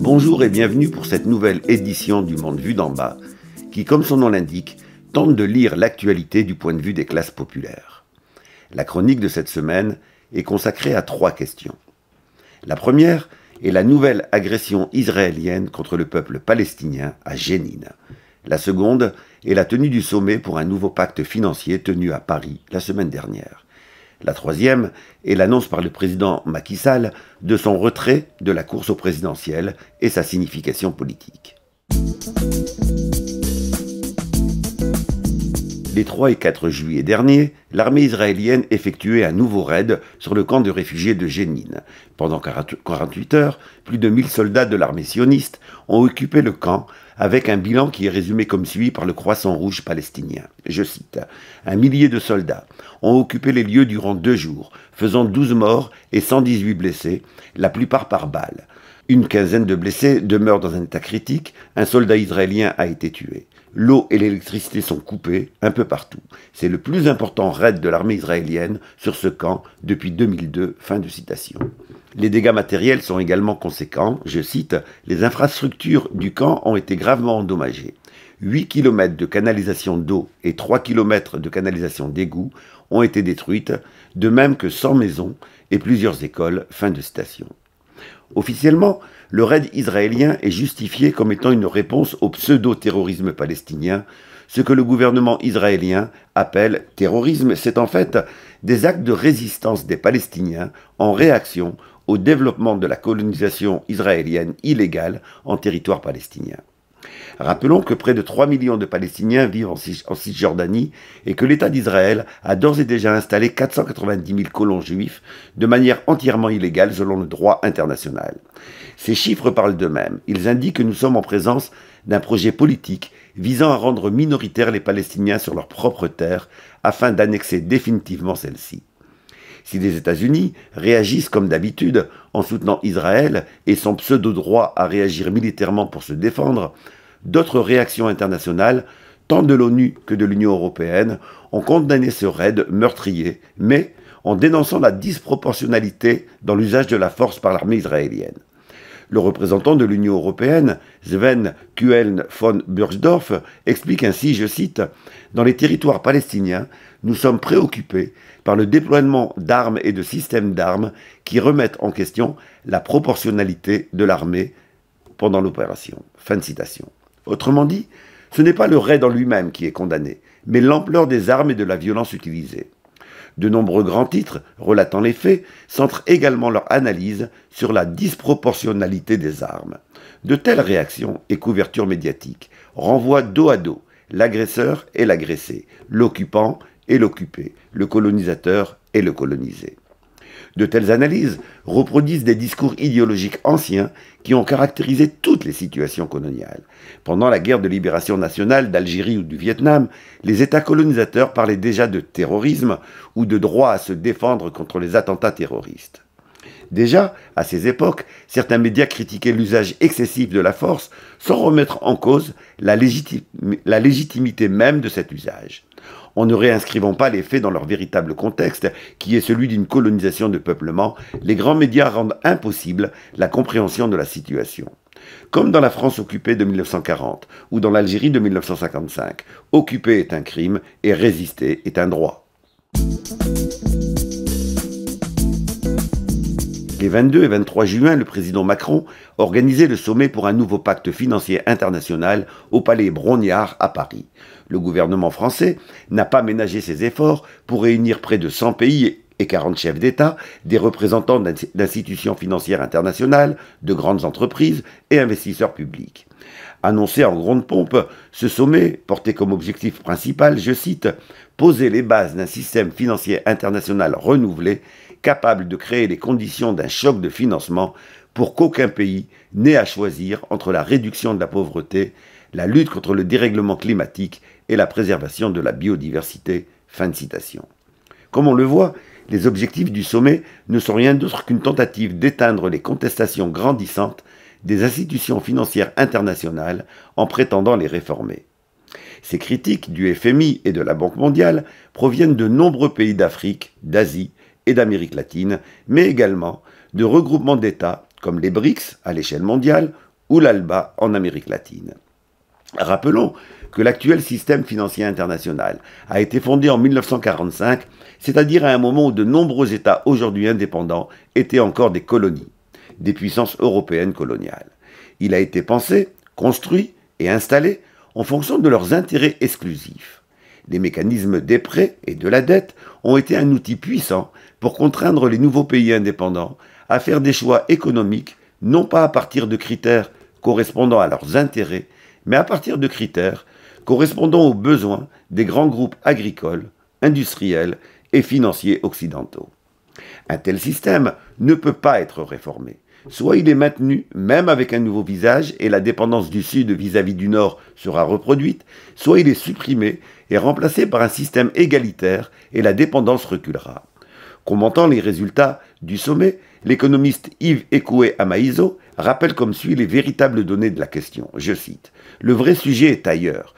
Bonjour et bienvenue pour cette nouvelle édition du Monde Vu d'en bas, qui, comme son nom l'indique, tente de lire l'actualité du point de vue des classes populaires. La chronique de cette semaine est consacrée à trois questions. La première est la nouvelle agression israélienne contre le peuple palestinien à Jénine, la seconde est la tenue du sommet pour un nouveau pacte financier tenu à Paris la semaine dernière. La troisième est l'annonce par le président Macky Sall de son retrait de la course au présidentiel et sa signification politique. Les 3 et 4 juillet dernier, l'armée israélienne effectuait un nouveau raid sur le camp de réfugiés de Jénine. Pendant 48 heures, plus de 1000 soldats de l'armée sioniste ont occupé le camp avec un bilan qui est résumé comme suit par le Croissant Rouge palestinien. Je cite, Un millier de soldats ont occupé les lieux durant deux jours, faisant 12 morts et 118 blessés, la plupart par balles. Une quinzaine de blessés demeurent dans un état critique, un soldat israélien a été tué. L'eau et l'électricité sont coupées un peu partout. C'est le plus important raid de l'armée israélienne sur ce camp depuis 2002. Fin de citation. Les dégâts matériels sont également conséquents. Je cite, les infrastructures du camp ont été gravement endommagées. 8 km de canalisation d'eau et 3 km de canalisation d'égout ont été détruites, de même que 100 maisons et plusieurs écoles. Fin de station. » Officiellement, le raid israélien est justifié comme étant une réponse au pseudo-terrorisme palestinien. Ce que le gouvernement israélien appelle terrorisme, c'est en fait des actes de résistance des Palestiniens en réaction au développement de la colonisation israélienne illégale en territoire palestinien. Rappelons que près de 3 millions de Palestiniens vivent en Cisjordanie et que l'État d'Israël a d'ores et déjà installé 490 000 colons juifs de manière entièrement illégale selon le droit international. Ces chiffres parlent d'eux-mêmes. Ils indiquent que nous sommes en présence d'un projet politique visant à rendre minoritaires les Palestiniens sur leur propre terre afin d'annexer définitivement celle-ci si les États-Unis réagissent comme d'habitude en soutenant Israël et son pseudo-droit à réagir militairement pour se défendre, d'autres réactions internationales, tant de l'ONU que de l'Union européenne, ont condamné ce raid meurtrier, mais en dénonçant la disproportionnalité dans l'usage de la force par l'armée israélienne. Le représentant de l'Union européenne, Sven Kueln von bursdorf explique ainsi, je cite, Dans les territoires palestiniens, nous sommes préoccupés par le déploiement d'armes et de systèmes d'armes qui remettent en question la proportionnalité de l'armée pendant l'opération. Fin de citation. Autrement dit, ce n'est pas le raid en lui-même qui est condamné, mais l'ampleur des armes et de la violence utilisée. De nombreux grands titres relatant les faits centrent également leur analyse sur la disproportionnalité des armes. De telles réactions et couvertures médiatiques renvoient dos à dos l'agresseur et l'agressé, l'occupant et l'occupé, le colonisateur et le colonisé. De telles analyses reproduisent des discours idéologiques anciens qui ont caractérisé toutes les situations coloniales. Pendant la guerre de libération nationale d'Algérie ou du Vietnam, les États colonisateurs parlaient déjà de terrorisme ou de droit à se défendre contre les attentats terroristes. Déjà, à ces époques, certains médias critiquaient l'usage excessif de la force sans remettre en cause la, légitimité même de cet usage, en ne réinscrivant pas les faits dans leur véritable contexte, qui est celui d'une colonisation de peuplement, les grands médias rendent impossible la compréhension de la situation. Comme dans la France occupée de 1940 ou dans l'Algérie de 1955, occuper est un crime et résister est un droit les 22 et 23 juin, le président Macron organisait le sommet pour un nouveau pacte financier international au palais Brongniart à Paris. Le gouvernement français n'a pas ménagé ses efforts pour réunir près de 100 pays et 40 chefs d'État, des représentants d'institutions financières internationales, de grandes entreprises et investisseurs publics. Annoncé en grande pompe, ce sommet portait comme objectif principal, je cite, poser les bases d'un système financier international renouvelé capable de créer les conditions d'un choc de financement pour qu'aucun pays n'ait à choisir entre la réduction de la pauvreté, la lutte contre le dérèglement climatique et la préservation de la biodiversité. Fin de citation. Comme on le voit, les objectifs du sommet ne sont rien d'autre qu'une tentative d'éteindre les contestations grandissantes des institutions financières internationales en prétendant les réformer. Ces critiques du FMI et de la Banque mondiale proviennent de nombreux pays d'Afrique, d'Asie, et d'Amérique latine, mais également de regroupements d'États comme les BRICS à l'échelle mondiale ou l'ALBA en Amérique latine. Rappelons que l'actuel système financier international a été fondé en 1945, c'est-à-dire à un moment où de nombreux États aujourd'hui indépendants étaient encore des colonies, des puissances européennes coloniales. Il a été pensé, construit et installé en fonction de leurs intérêts exclusifs. Les mécanismes des prêts et de la dette ont été un outil puissant pour contraindre les nouveaux pays indépendants à faire des choix économiques, non pas à partir de critères correspondant à leurs intérêts, mais à partir de critères correspondant aux besoins des grands groupes agricoles, industriels et financiers occidentaux. Un tel système ne peut pas être réformé. Soit il est maintenu, même avec un nouveau visage, et la dépendance du Sud vis-à-vis -vis du Nord sera reproduite, soit il est supprimé et remplacé par un système égalitaire, et la dépendance reculera. Commentant les résultats du sommet, l'économiste Yves Ekoué Amaïso rappelle comme suit les véritables données de la question. Je cite Le vrai sujet est ailleurs.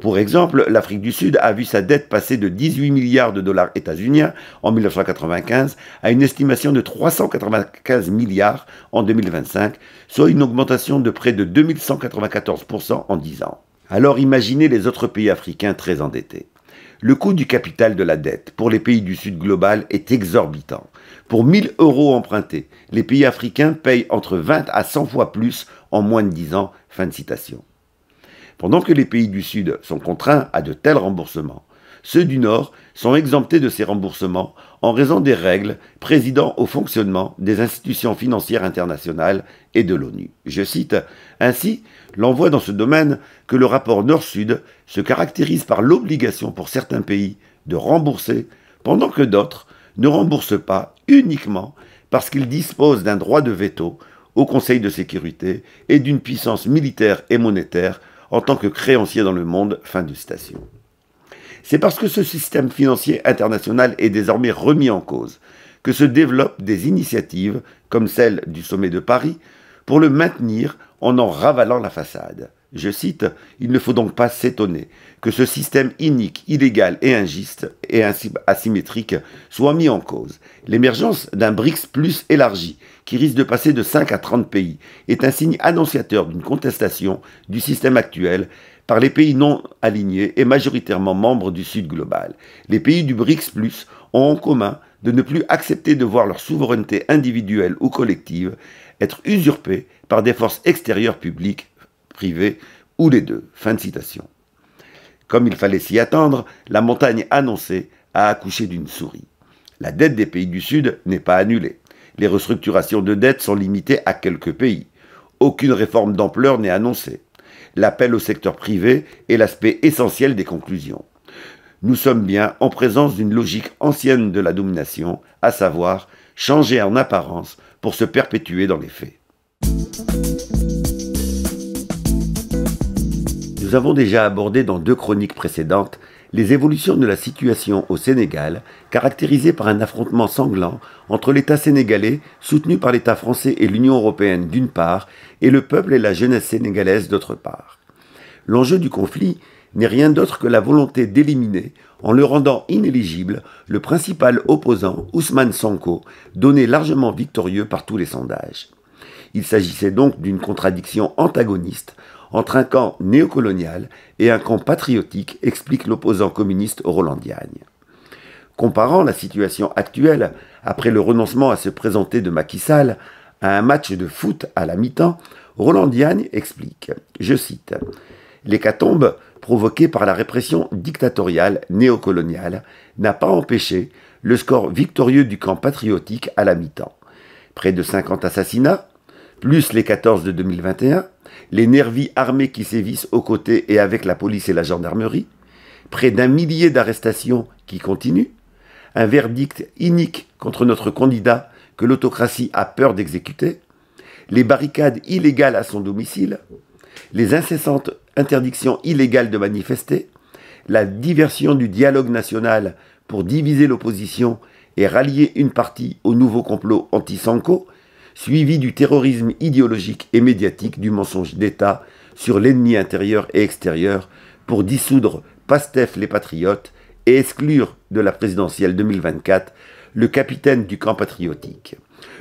Pour exemple, l'Afrique du Sud a vu sa dette passer de 18 milliards de dollars états-uniens en 1995 à une estimation de 395 milliards en 2025, soit une augmentation de près de 2194% en 10 ans. Alors imaginez les autres pays africains très endettés. Le coût du capital de la dette pour les pays du Sud global est exorbitant. Pour 1000 euros empruntés, les pays africains payent entre 20 à 100 fois plus en moins de 10 ans. Fin de citation. Pendant que les pays du Sud sont contraints à de tels remboursements, ceux du Nord sont exemptés de ces remboursements en raison des règles présidant au fonctionnement des institutions financières internationales et de l'ONU. Je cite Ainsi, l'on voit dans ce domaine que le rapport Nord-Sud se caractérise par l'obligation pour certains pays de rembourser, pendant que d'autres ne remboursent pas uniquement parce qu'ils disposent d'un droit de veto au Conseil de sécurité et d'une puissance militaire et monétaire en tant que créancier dans le monde. Fin de citation. C'est parce que ce système financier international est désormais remis en cause que se développent des initiatives, comme celle du sommet de Paris, pour le maintenir en en ravalant la façade. Je cite, Il ne faut donc pas s'étonner que ce système inique, illégal et injuste et asymétrique soit mis en cause. L'émergence d'un BRICS plus élargi, qui risque de passer de 5 à 30 pays, est un signe annonciateur d'une contestation du système actuel par les pays non alignés et majoritairement membres du Sud global. Les pays du BRICS Plus ont en commun de ne plus accepter de voir leur souveraineté individuelle ou collective être usurpée par des forces extérieures publiques, privées ou les deux. Fin de citation. Comme il fallait s'y attendre, la montagne annoncée a accouché d'une souris. La dette des pays du Sud n'est pas annulée. Les restructurations de dette sont limitées à quelques pays. Aucune réforme d'ampleur n'est annoncée l'appel au secteur privé est l'aspect essentiel des conclusions. Nous sommes bien en présence d'une logique ancienne de la domination, à savoir changer en apparence pour se perpétuer dans les faits. Nous avons déjà abordé dans deux chroniques précédentes les évolutions de la situation au Sénégal, caractérisées par un affrontement sanglant entre l'État sénégalais, soutenu par l'État français et l'Union européenne d'une part, et le peuple et la jeunesse sénégalaise d'autre part. L'enjeu du conflit n'est rien d'autre que la volonté d'éliminer, en le rendant inéligible, le principal opposant, Ousmane Sanko, donné largement victorieux par tous les sondages. Il s'agissait donc d'une contradiction antagoniste entre un camp néocolonial et un camp patriotique, explique l'opposant communiste Roland Diagne. Comparant la situation actuelle, après le renoncement à se présenter de Macky Sall, à un match de foot à la mi-temps, Roland Diagne explique, je cite, L'hécatombe provoquée par la répression dictatoriale néocoloniale n'a pas empêché le score victorieux du camp patriotique à la mi-temps. Près de 50 assassinats, plus les 14 de 2021, les nervis armés qui sévissent aux côtés et avec la police et la gendarmerie, près d'un millier d'arrestations qui continuent, un verdict inique contre notre candidat que l'autocratie a peur d'exécuter, les barricades illégales à son domicile, les incessantes interdictions illégales de manifester, la diversion du dialogue national pour diviser l'opposition et rallier une partie au nouveau complot anti-Sanko suivi du terrorisme idéologique et médiatique du mensonge d'État sur l'ennemi intérieur et extérieur pour dissoudre Pastef les Patriotes et exclure de la présidentielle 2024 le capitaine du camp patriotique.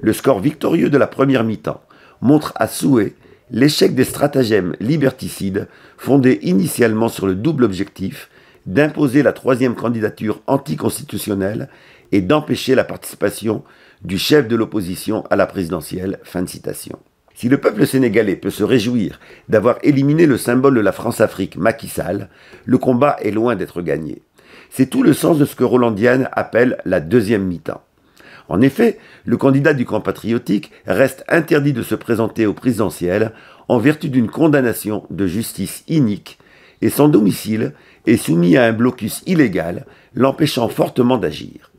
Le score victorieux de la première mi-temps montre à souhait l'échec des stratagèmes liberticides fondés initialement sur le double objectif d'imposer la troisième candidature anticonstitutionnelle et d'empêcher la participation du chef de l'opposition à la présidentielle. Fin de citation. Si le peuple sénégalais peut se réjouir d'avoir éliminé le symbole de la France-Afrique, Macky Sall, le combat est loin d'être gagné. C'est tout le sens de ce que Roland Diane appelle la deuxième mi-temps. En effet, le candidat du camp patriotique reste interdit de se présenter au présidentiel en vertu d'une condamnation de justice inique et son domicile est soumis à un blocus illégal l'empêchant fortement d'agir.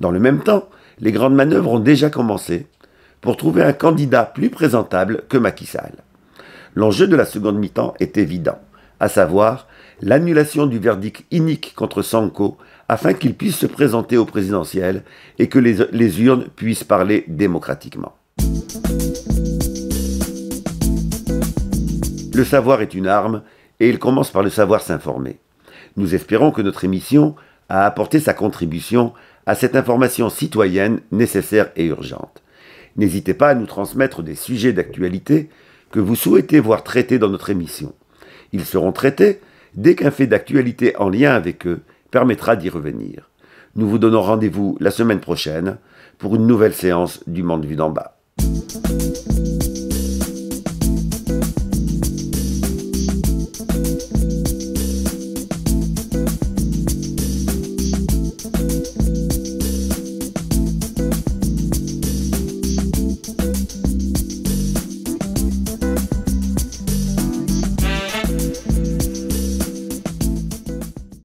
Dans le même temps, les grandes manœuvres ont déjà commencé pour trouver un candidat plus présentable que Macky Sall. L'enjeu de la seconde mi-temps est évident, à savoir l'annulation du verdict inique contre Sanko afin qu'il puisse se présenter au présidentiel et que les, les urnes puissent parler démocratiquement. Le savoir est une arme et il commence par le savoir s'informer. Nous espérons que notre émission a apporté sa contribution à cette information citoyenne nécessaire et urgente. N'hésitez pas à nous transmettre des sujets d'actualité que vous souhaitez voir traités dans notre émission. Ils seront traités dès qu'un fait d'actualité en lien avec eux permettra d'y revenir. Nous vous donnons rendez-vous la semaine prochaine pour une nouvelle séance du Monde vu d'en bas.